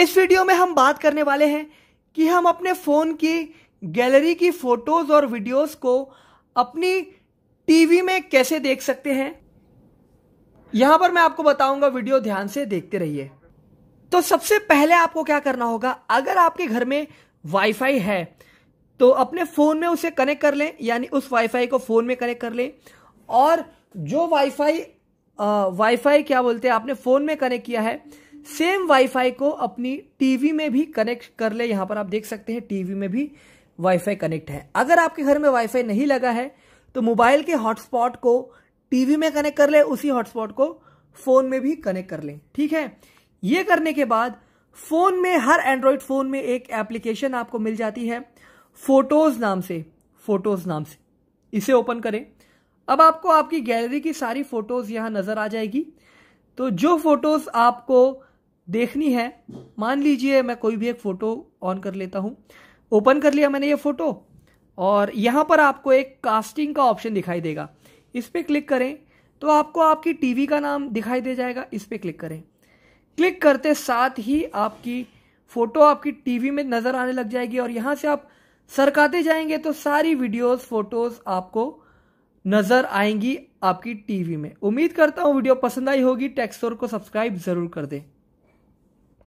इस वीडियो में हम बात करने वाले हैं कि हम अपने फ़ोन की गैलरी की फ़ोटोज़ और वीडियोस को अपनी टीवी में कैसे देख सकते हैं यहां पर मैं आपको बताऊंगा वीडियो ध्यान से देखते रहिए तो सबसे पहले आपको क्या करना होगा अगर आपके घर में वाईफाई है तो अपने फ़ोन में उसे कनेक्ट कर लें यानी उस वाईफाई को फ़ोन में कनेक्ट कर लें और जो वाईफाई वाईफाई क्या बोलते हैं आपने फ़ोन में कनेक्ट किया है सेम वाईफाई को अपनी टीवी में भी कनेक्ट कर ले यहां पर आप देख सकते हैं टीवी में भी वाईफाई कनेक्ट है अगर आपके घर में वाईफाई नहीं लगा है तो मोबाइल के हॉटस्पॉट को टीवी में कनेक्ट कर ले उसी हॉटस्पॉट को फोन में भी कनेक्ट कर ले ठीक है ये करने के बाद फोन में हर एंड्रॉयड फोन में एक एप्लीकेशन आपको मिल जाती है फोटोज नाम से फोटोज नाम से इसे ओपन करें अब आपको आपकी गैलरी की सारी फोटोज यहां नजर आ जाएगी तो जो फोटोज आपको देखनी है मान लीजिए मैं कोई भी एक फ़ोटो ऑन कर लेता हूँ ओपन कर लिया मैंने ये फ़ोटो और यहाँ पर आपको एक कास्टिंग का ऑप्शन दिखाई देगा इस पर क्लिक करें तो आपको आपकी टीवी का नाम दिखाई दे जाएगा इस पर क्लिक करें क्लिक करते साथ ही आपकी फ़ोटो आपकी टीवी में नज़र आने लग जाएगी और यहाँ से आप सरकाते जाएंगे तो सारी वीडियोस फोटोज़ आपको नज़र आएंगी आपकी टीवी में उम्मीद करता हूँ वीडियो पसंद आई होगी टेक्सोर को सब्सक्राइब ज़रूर कर दें